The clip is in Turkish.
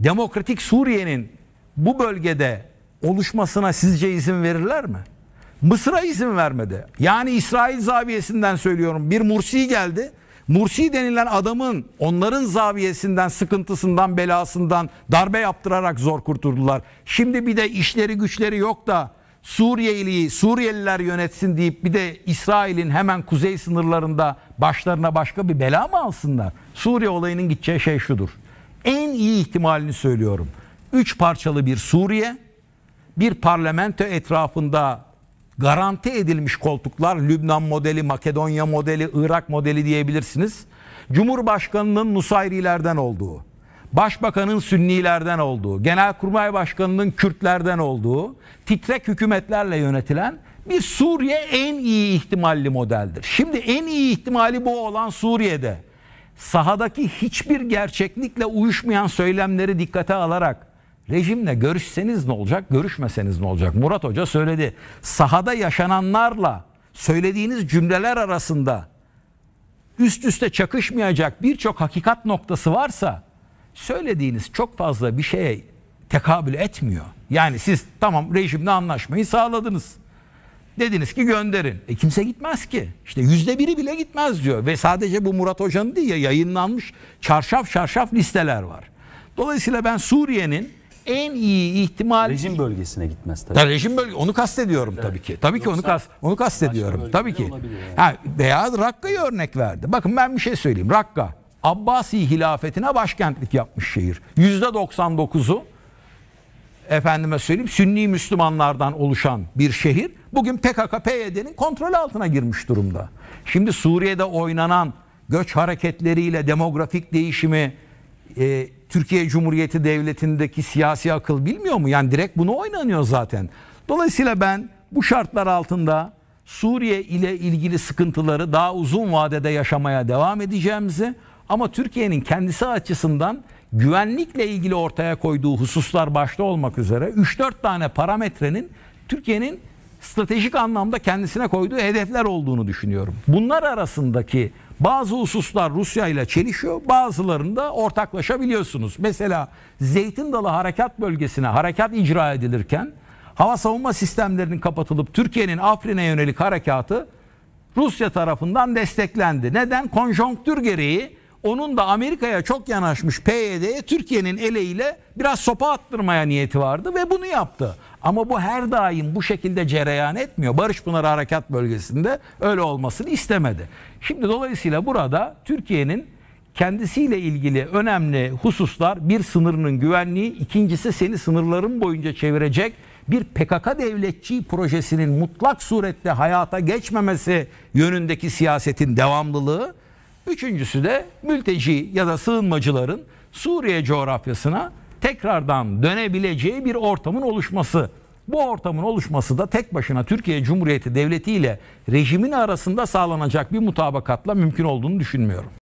Demokratik Suriye'nin bu bölgede oluşmasına sizce izin verirler mi? Mısır'a izin vermedi. Yani İsrail zaviyesinden söylüyorum. Bir Mursi geldi. Mursi denilen adamın onların zaviyesinden, sıkıntısından, belasından darbe yaptırarak zor kurtuldular. Şimdi bir de işleri güçleri yok da Suriyeliyi Suriyeliler yönetsin deyip bir de İsrail'in hemen kuzey sınırlarında başlarına başka bir bela mı alsınlar? Suriye olayının gideceği şey şudur en iyi ihtimalini söylüyorum. Üç parçalı bir Suriye, bir parlamento etrafında garanti edilmiş koltuklar, Lübnan modeli, Makedonya modeli, Irak modeli diyebilirsiniz. Cumhurbaşkanının Nusayrilerden olduğu, Başbakanın Sünnilerden olduğu, Genelkurmay Başkanının Kürtlerden olduğu, titrek hükümetlerle yönetilen bir Suriye en iyi ihtimalli modeldir. Şimdi en iyi ihtimali bu olan Suriye'de sahadaki hiçbir gerçeklikle uyuşmayan söylemleri dikkate alarak rejimle görüşseniz ne olacak, görüşmeseniz ne olacak? Murat Hoca söyledi. Sahada yaşananlarla söylediğiniz cümleler arasında üst üste çakışmayacak birçok hakikat noktası varsa söylediğiniz çok fazla bir şeye tekabül etmiyor. Yani siz tamam rejimle anlaşmayı sağladınız. Dediniz ki gönderin. E kimse gitmez ki. İşte yüzde biri bile gitmez diyor. Ve sadece bu Murat Hoca'nın değil ya yayınlanmış çarşaf çarşaf listeler var. Dolayısıyla ben Suriye'nin en iyi ihtimal rejim bölgesine gitmez tabii. Da rejim bölge onu kastediyorum evet. tabii ki. Tabii Yoksa, ki onu kast onu kastediyorum tabii ki. Yani. Ha veya Rakka'ya örnek verdi. Bakın ben bir şey söyleyeyim. Rakka Abbasi hilafetine başkentlik yapmış şehir. %99'u efendime söyleyeyim Sünni Müslümanlardan oluşan bir şehir bugün PKK PYD'nin kontrol altına girmiş durumda. Şimdi Suriye'de oynanan göç hareketleriyle demografik değişimi e, Türkiye Cumhuriyeti Devleti'ndeki siyasi akıl bilmiyor mu? Yani direkt bunu oynanıyor zaten. Dolayısıyla ben bu şartlar altında Suriye ile ilgili sıkıntıları daha uzun vadede yaşamaya devam edeceğimizi ama Türkiye'nin kendisi açısından güvenlikle ilgili ortaya koyduğu hususlar başta olmak üzere 3-4 tane parametrenin Türkiye'nin stratejik anlamda kendisine koyduğu hedefler olduğunu düşünüyorum. Bunlar arasındaki bazı hususlar Rusya ile çelişiyor, bazılarında ortaklaşabiliyorsunuz. Mesela Zeytin Dalı Harekat Bölgesi'ne harekat icra edilirken hava savunma sistemlerinin kapatılıp Türkiye'nin Afrin'e yönelik harekatı Rusya tarafından desteklendi. Neden? Konjonktür gereği onun da Amerika'ya çok yanaşmış PYD'ye Türkiye'nin eleğiyle biraz sopa attırmaya niyeti vardı ve bunu yaptı. Ama bu her daim bu şekilde cereyan etmiyor. Barış Pınarı Harekat Bölgesi'nde öyle olmasını istemedi. Şimdi dolayısıyla burada Türkiye'nin kendisiyle ilgili önemli hususlar bir sınırının güvenliği, ikincisi seni sınırların boyunca çevirecek bir PKK devletçi projesinin mutlak surette hayata geçmemesi yönündeki siyasetin devamlılığı Üçüncüsü de mülteci ya da sığınmacıların Suriye coğrafyasına tekrardan dönebileceği bir ortamın oluşması. Bu ortamın oluşması da tek başına Türkiye Cumhuriyeti Devleti ile rejimin arasında sağlanacak bir mutabakatla mümkün olduğunu düşünmüyorum.